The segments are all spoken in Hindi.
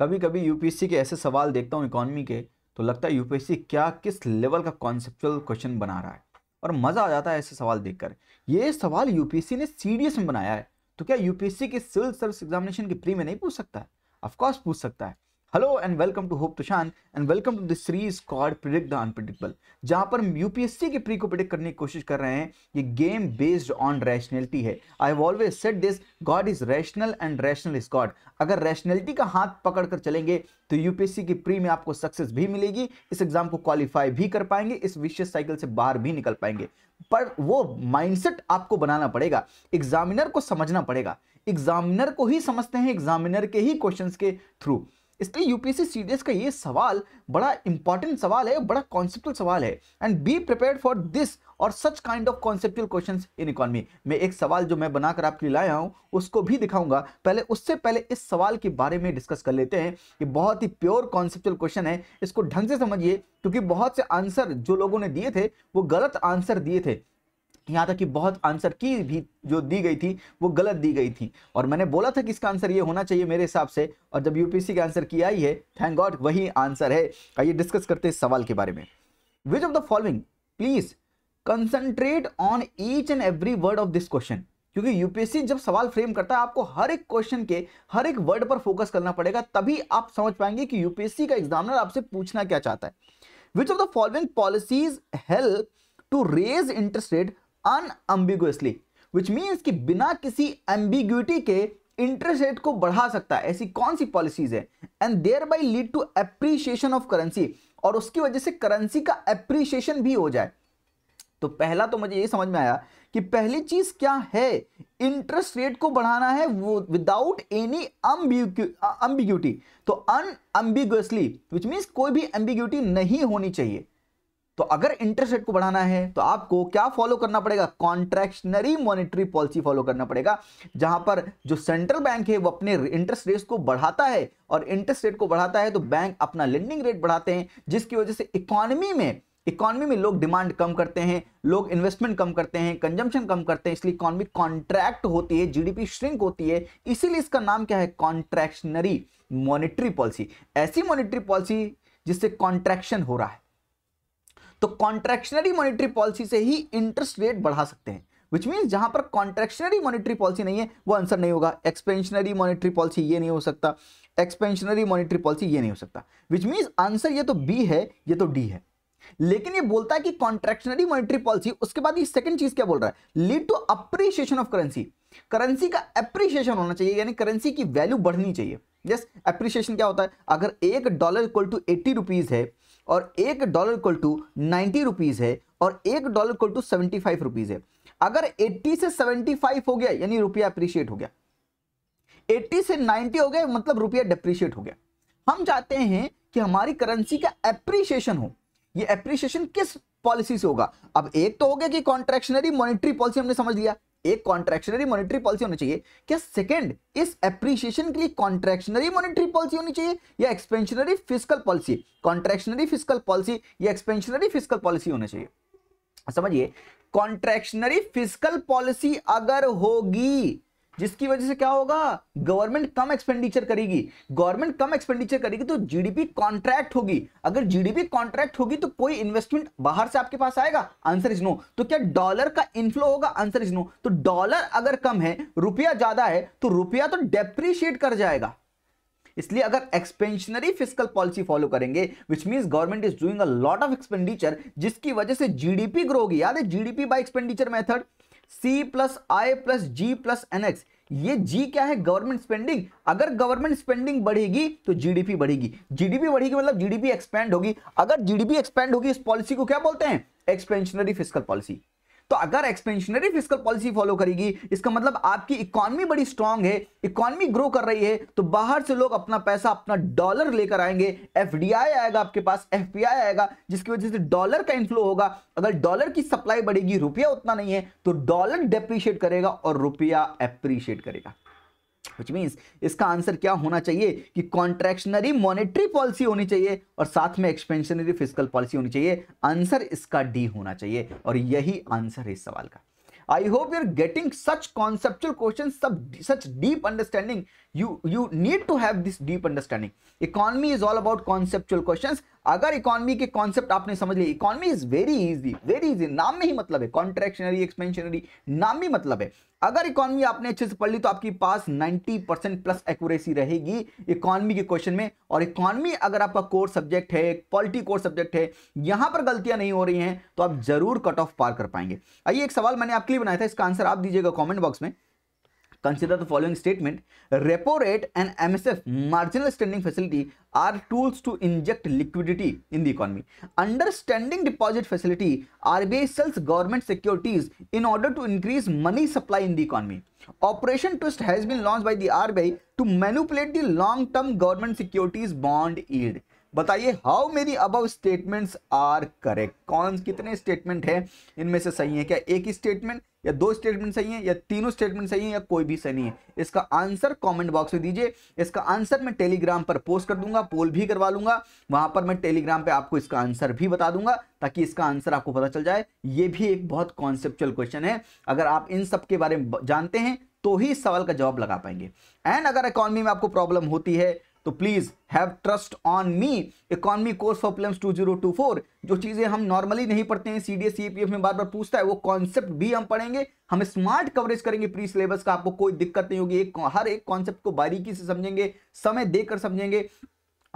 कभी कभी यूपीएससी के ऐसे सवाल देखता हूँ इकोनॉमी के तो लगता है यूपीएससी क्या किस लेवल का कॉन्सेप्चुअल क्वेश्चन बना रहा है और मज़ा आ जाता है ऐसे सवाल देखकर ये सवाल यूपीएससी ने सीडीएस में बनाया है तो क्या यूपीएससी के सिविल सर्विस एग्जामिनेशन की प्री में नहीं पूछ सकता है ऑफकोर्स पूछ सकता है hello and welcome to hope तुशान and welcome to this series called predict the unpredictable जहां पर हम यूपीएससी के प्री को प्रिडिक्ट करने की कोशिश कर रहे हैं ये गेम बेस्ड ऑन रैशनैलिटी है I have always said this god is rational and rational is god अगर रैशनैलिटी का हाथ पकड़ कर चलेंगे तो यूपीएससी की प्री में आपको सक्सेस भी मिलेगी इस एग्जाम को क्वालिफाई भी कर पाएंगे इस विशेष साइकिल से बाहर भी निकल पाएंगे पर वो माइंडसेट आपको बनाना पड़ेगा एग्जामिनर को समझना पड़ेगा एग्जामिनर को ही समझते हैं एग्जामिनर के ही क्वेश्चंस के थ्रू इसलिए यूपीएससी सीडीएस का ये सवाल बड़ा इंपॉर्टेंट सवाल है बड़ा कॉन्सेप्टुअल सवाल है and be prepare for this और such kind of conceptual questions in economy मैं एक सवाल जो मैं बनाकर आपके लिए लाया हूँ उसको भी दिखाऊंगा पहले उससे पहले इस सवाल के बारे में डिस्कस कर लेते हैं ये बहुत ही प्योर कॉन्सेप्टुअल क्वेश्चन है इसको ढंग से समझिए क्योंकि बहुत से आंसर जो लोगों ने दिए थे वो गलत आंसर दिए थे यहाँ तक कि बहुत आंसर की भी जो दी गई थी वो गलत दी गई थी और मैंने बोला था कि इसका आंसर ये होना चाहिए मेरे हिसाब से और जब यूपीएससी का आंसर की आई है थैंक गॉड वही आंसर है आइए डिस्कस करते हैं सवाल के बारे में which of the following please concentrate on each and every word of this question क्योंकि यूपीएससी जब सवाल फ्रेम करता है आपको हर एक क्वेश्चन के हर एक वर्ड पर फोकस करना पड़ेगा तभी आप समझ पाएंगे कि यूपीएससी का एग्जामिनर आपसे पूछना क्या चाहता है which of the following policies help to raise interest rate unambiguously which means कि बिना किसी एम्बिग्यूटी के इंटरेस्ट रेट को बढ़ा सकता है ऐसी कौन सी पॉलिसीज है and thereby lead to appreciation of currency और उसकी वजह से करेंसी का एप्रिशिएशन भी हो जाए तो पहला तो मुझे ये समझ में आया कि पहली चीज क्या है इंटरेस्ट रेट को बढ़ाना है वो विदाउट एनी अम्बिग्यूटी तो अन विच मीन्स कोई भी एम्बिग्यूटी नहीं होनी चाहिए तो अगर इंटरेस्ट रेट को बढ़ाना है तो आपको क्या फॉलो करना पड़ेगा कॉन्ट्रैक्शनरी मॉनेटरी पॉलिसी फॉलो करना पड़ेगा जहां पर जो सेंट्रल बैंक है वो अपने इंटरेस्ट रेट को बढ़ाता है और इंटरेस्ट रेट को बढ़ाता है तो बैंक अपना लेंडिंग रेट बढ़ाते हैं जिसकी वजह से इकोनॉमी में इकोनॉमी में लोग डिमांड कम करते हैं लोग इन्वेस्टमेंट कम करते हैं कंजम्पशन कम करते हैं इसलिए इकोनॉमी कॉन्ट्रैक्ट होती है जीडीपी श्रिंक होती है इसीलिए इसका नाम क्या है कॉन्ट्रैक्शनरी मॉनेटरी पॉलिसी ऐसी मॉनेटरी पॉलिसी जिससे कॉन्ट्रैक्शन हो रहा है तो कॉन्ट्रैक्शनरी मॉनेटरी पॉलिसी से ही इंटरेस्ट रेट बढ़ा सकते हैं विच मीन जहां पर कॉन्ट्रेक्शनरी मॉनेटरी पॉलिसी नहीं है वो आंसर नहीं होगा एक्सपेंशनरी मॉनिटरी पॉलिसी ये नहीं हो सकता एक्सपेंशनरी मॉनिटरी पॉलिसी ये नहीं हो सकता विच मीन आंसर ये तो बी है ये तो डी है लेकिन ये बोलता है कि कॉन्ट्रेक्शनरी मॉनिटरी पॉलिसी उसके बाद ये सेकंड चीज क्या बोल रहा है lead to appreciation of currency currency का अप्रिशिएशन होना चाहिए यानी करेंसी की वैल्यू बढ़नी चाहिए यस yes, अप्रिशिएशन क्या होता है अगर एक dollar equal to eighty rupees है और एक dollar equal to ninety rupees है और एक dollar equal to seventy five rupees है अगर एट्टी से सेवेंटी फाइव हो गया यानी रुपया अप्रिशिएट हो गया एट्टी से नाइन्टी हो गया मतलब रुपया डिप्रिशिएट हो गया हम चाहते हैं कि हमारी करेंसी का अप्रिशिएशन हो ये अप्रिशिएशन किस पॉलिसी से होगा अब एक तो हो गया कि कॉन्ट्रेक्शनरी मॉनिटरी पॉलिसी हमने समझ लिया एक कॉन्ट्रैक्शनरी मॉनिटरी पॉलिसी होनी चाहिए क्या सेकंड इस एप्रिसिएशन के लिए कॉन्ट्रेक्शनरी मॉनिटरी पॉलिसी होनी चाहिए या expansionary fiscal policy contractionary fiscal policy या एक्सपेंशनरी फिजिकल पॉलिसी होनी चाहिए समझिए कॉन्ट्रेक्शनरी फिजिकल पॉलिसी अगर होगी जिसकी वजह से क्या होगा गवर्नमेंट कम एक्सपेंडिचर करेगी गवर्नमेंट कम एक्सपेंडिचर करेगी तो जीडीपी कॉन्ट्रैक्ट होगी अगर जीडीपी कॉन्ट्रैक्ट होगी तो कोई इन्वेस्टमेंट बाहर से आपके पास आएगा आंसर इज नो तो क्या डॉलर का इन्फ्लो होगा आंसर इज नो तो डॉलर अगर कम है रुपया ज्यादा है तो रुपया तो डेप्रीशिएट कर जाएगा इसलिए अगर एक्सपेंशनरी फिजिकल पॉलिसी फॉलो करेंगे which mean government is doing a lot of expenditure जिसकी वजह से जीडीपी ग्रो होगी याद है GDP by expenditure method C plus I plus G plus NX ये जी क्या है गवर्नमेंट स्पेंडिंग अगर गवर्नमेंट स्पेंडिंग बढ़ेगी तो जीडीपी बढ़ेगी जीडीपी बढ़ेगी मतलब जीडीपी एक्सपेंड होगी अगर जीडीपी एक्सपेंड होगी इस पॉलिसी को क्या बोलते हैं एक्सपेंशनरी फिजिकल पॉलिसी तो अगर एक्सपेंशनरी फिजिकल पॉलिसी फॉलो करेगी इसका मतलब आपकी इकोनॉमी बड़ी स्ट्रांग है इकोनॉमी ग्रो कर रही है तो बाहर से लोग अपना पैसा अपना डॉलर लेकर आएंगे एफ आएगा आपके पास एफ आएगा जिसकी वजह से डॉलर का इन्फ्लो होगा अगर डॉलर की सप्लाई बढ़ेगी रुपया उतना नहीं है तो डॉलर डेप्रिशिएट करेगा और रुपया एप्रिशिएट करेगा विच मीन्स इसका आंसर क्या होना चाहिए कि कॉन्ट्रैक्शनरी मॉनेटरी पॉलिसी होनी चाहिए और साथ में एक्सपेंशनरी फिजिकल पॉलिसी होनी चाहिए आंसर इसका डी होना चाहिए और यही आंसर है इस सवाल का I hope you are getting such conceptual question सब such deep understanding you you need to have this deep understanding economy is all about conceptual question अगर इकोनॉमी के कॉन्सेप्ट आपने समझ लिया economy is very easy very easy नाम में ही मतलब है कॉन्ट्रेक्शनरी एक्सपेंशनरी नाम में मतलब है अगर इकोनॉमी आपने अच्छे से पढ़ ली तो आपके पास 90 परसेंट प्लस एक्यूरेसी रहेगी इकोनॉमी के क्वेश्चन में और इकोनॉमी अगर आपका कोर सब्जेक्ट है पॉलिटी कोर सब्जेक्ट है यहां पर गलतियां नहीं हो रही हैं तो आप जरूर कट ऑफ पार कर पाएंगे आइए एक सवाल मैंने आपके लिए बनाया था इसका आंसर आप दीजिएगा कॉमेंट बॉक्स में Consider the following statement. Repo rate and MSF, marginal standing facility, are tools to inject liquidity in the economy. Under standing deposit facility, RBI sells government securities in order to increase money supply in the economy. Operation Twist has been launched by the RBI to manipulate the long-term government securities bond yield. बताइए how many above statements are correct कौन कितने स्टेटमेंट हैं इनमें से सही है क्या एक ही स्टेटमेंट या दो स्टेटमेंट सही है या तीनों स्टेटमेंट सही है या कोई भी सही नहीं है इसका आंसर कॉमेंट बॉक्स में दीजिए इसका आंसर मैं टेलीग्राम पर पोस्ट कर दूंगा पोल भी करवा लूंगा वहां पर मैं टेलीग्राम पर आपको इसका आंसर भी बता दूंगा ताकि इसका आंसर आपको पता चल जाए ये भी एक बहुत कॉन्सेप्चुअल क्वेश्चन है अगर आप इन सब के बारे में जानते हैं तो ही इस सवाल का जवाब लगा पाएंगे एंड अगर इकोनॉमी में आपको प्रॉब्लम होती है तो please have trust on me economy course for prelims 2024 जो चीज़ें हम नॉर्मली नहीं पढ़ते हैं सीडीएस सीपीएफ में बार बार पूछता है वो कॉन्सेप्ट भी हम पढ़ेंगे हम स्मार्ट कवरेज करेंगे प्री सिलेबस का आपको कोई दिक्कत नहीं होगी एक हर एक कॉन्सेप्ट को बारीकी से समझेंगे समय देकर समझेंगे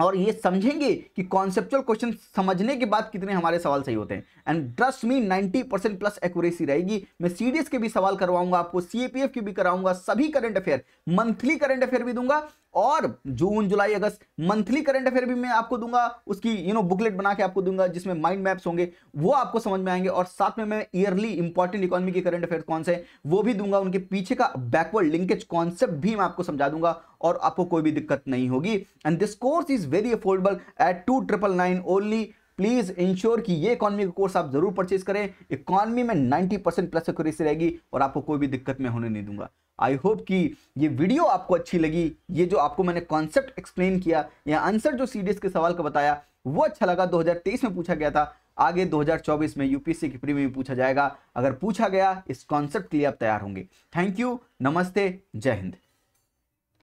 और ये समझेंगे कि कॉन्सेप्चुअल क्वेश्चन समझने के बाद कितने हमारे सवाल सही होते हैं and trust me 90 percent plus accuracy रहेगी मैं सीडीएस के भी सवाल करवाऊंगा आपको सीएपीएफ के भी कराऊंगा सभी current affair monthly current affair भी दूंगा और जून जुलाई अगस्त मंथली करंट अफेयर भी मैं आपको दूंगा उसकी यू नो बुकलेट बना के आपको दूंगा जिसमें माइंड मैप्स होंगे वो आपको समझ में आएंगे और साथ में मैं ईयरली इंपॉर्टेंट इकोनॉमी के करंट अफेयर कौन से वो भी दूंगा उनके पीछे का बैकवर्ड लिंकेज कॉन्सेप्ट भी मैं आपको समझा दूंगा और आपको कोई भी दिक्कत नहीं होगी and this course is very affordable at two triple nine only please ensure कि ये इकोनॉमी का कोर्स आप जरूर परचेज करें इकोनॉमी में 90 परसेंट प्लस एक्यूरेसी रहेगी और आपको कोई भी दिक्कत में होने नहीं दूंगा आई होप कि ये वीडियो आपको अच्छी लगी ये जो आपको मैंने कॉन्सेप्ट एक्सप्लेन किया या आंसर जो सीडीएस के सवाल का बताया वो अच्छा लगा 2023 में पूछा गया था आगे 2024 में यूपीएससी की प्री में पूछा जाएगा अगर पूछा गया इस कॉन्सेप्ट के लिए आप तैयार होंगे थैंक यू नमस्ते जय हिंद